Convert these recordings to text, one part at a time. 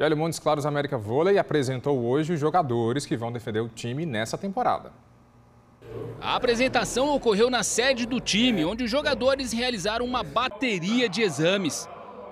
E olha, o Montes Claros América Vôlei apresentou hoje os jogadores que vão defender o time nessa temporada. A apresentação ocorreu na sede do time, onde os jogadores realizaram uma bateria de exames.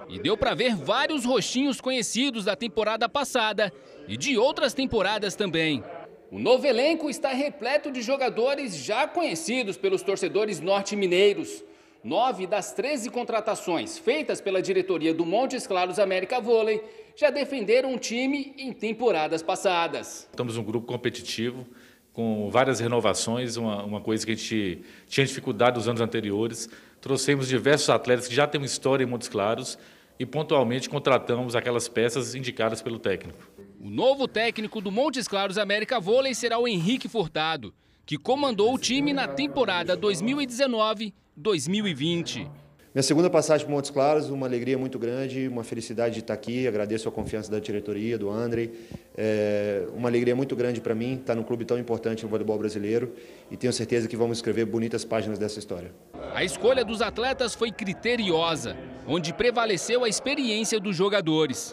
E deu para ver vários rostinhos conhecidos da temporada passada e de outras temporadas também. O novo elenco está repleto de jogadores já conhecidos pelos torcedores norte-mineiros. Nove das 13 contratações feitas pela diretoria do Montes Claros América Vôlei já defenderam o time em temporadas passadas. Estamos um grupo competitivo, com várias renovações, uma, uma coisa que a gente tinha dificuldade nos anos anteriores. Trouxemos diversos atletas que já têm uma história em Montes Claros e pontualmente contratamos aquelas peças indicadas pelo técnico. O novo técnico do Montes Claros América Vôlei será o Henrique Furtado, que comandou o time na temporada 2019 2020. Minha segunda passagem para Montes Claros, uma alegria muito grande, uma felicidade de estar aqui. Agradeço a confiança da diretoria, do André. É uma alegria muito grande para mim estar num clube tão importante no voleibol brasileiro e tenho certeza que vamos escrever bonitas páginas dessa história. A escolha dos atletas foi criteriosa, onde prevaleceu a experiência dos jogadores.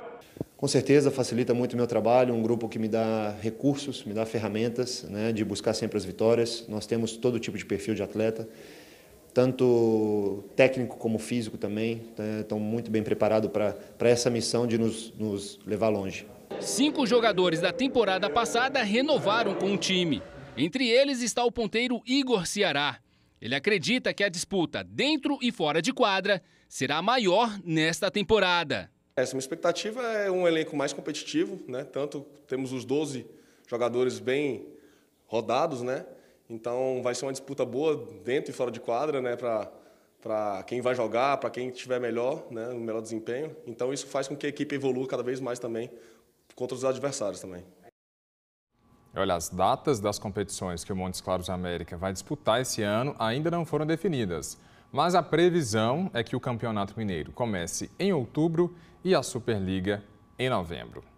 Com certeza facilita muito o meu trabalho, um grupo que me dá recursos, me dá ferramentas né, de buscar sempre as vitórias. Nós temos todo tipo de perfil de atleta tanto técnico como físico também, estão né, muito bem preparados para essa missão de nos, nos levar longe. Cinco jogadores da temporada passada renovaram com o time. Entre eles está o ponteiro Igor Ceará. Ele acredita que a disputa dentro e fora de quadra será maior nesta temporada. Essa é minha expectativa é um elenco mais competitivo, né? Tanto temos os 12 jogadores bem rodados, né? Então vai ser uma disputa boa dentro e fora de quadra, né, para para quem vai jogar, para quem tiver melhor, né, o melhor desempenho. Então isso faz com que a equipe evolua cada vez mais também contra os adversários também. Olha, as datas das competições que o Montes Claros América vai disputar esse ano ainda não foram definidas, mas a previsão é que o Campeonato Mineiro comece em outubro e a Superliga em novembro.